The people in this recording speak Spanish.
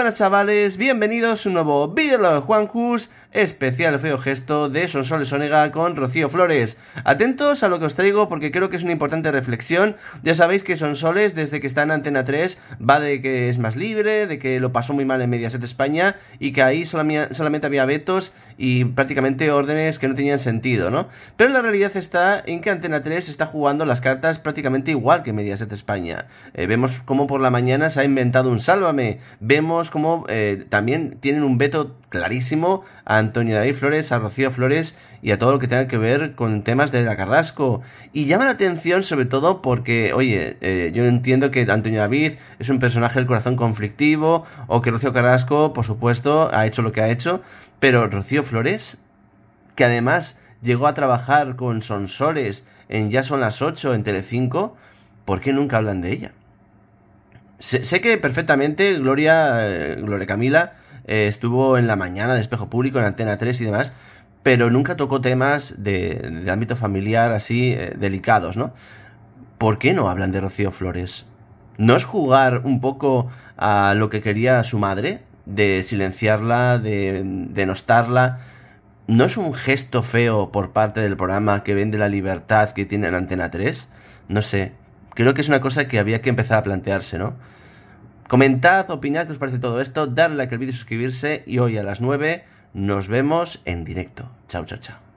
buenas chavales, bienvenidos a un nuevo vídeo de Juan Cus, especial feo gesto de Sonsoles Onega con Rocío Flores. Atentos a lo que os traigo porque creo que es una importante reflexión. Ya sabéis que Sonsoles, desde que está en Antena 3, va de que es más libre, de que lo pasó muy mal en Mediaset España y que ahí solamente había vetos y prácticamente órdenes que no tenían sentido, ¿no? Pero la realidad está en que Antena 3 está jugando las cartas prácticamente igual que Mediaset España. Eh, vemos cómo por la mañana se ha inventado un sálvame, vemos cómo eh, también tienen un veto clarísimo a Antonio David Flores, a Rocío Flores y a todo lo que tenga que ver con temas de la Carrasco. Y llama la atención sobre todo porque, oye, eh, yo entiendo que Antonio David es un personaje del corazón conflictivo o que Rocío Carrasco, por supuesto, ha hecho lo que ha hecho, pero Rocío Flores, que además llegó a trabajar con Sonsores... en Ya son las 8 en Telecinco, ¿por qué nunca hablan de ella? Sé, que perfectamente Gloria, eh, Gloria Camila, eh, estuvo en la mañana de Espejo Público, en Antena 3 y demás, pero nunca tocó temas de, ámbito familiar así eh, delicados, ¿no? ¿Por qué no hablan de Rocío Flores? ¿No es jugar un poco a lo que quería su madre? De silenciarla, de denostarla. ¿No es un gesto feo por parte del programa que vende la libertad que tiene en Antena 3? No sé. Creo que es una cosa que había que empezar a plantearse, ¿no? Comentad, opinad qué os parece todo esto, darle like al vídeo y suscribirse. Y hoy a las 9 nos vemos en directo. Chao, chao, chao.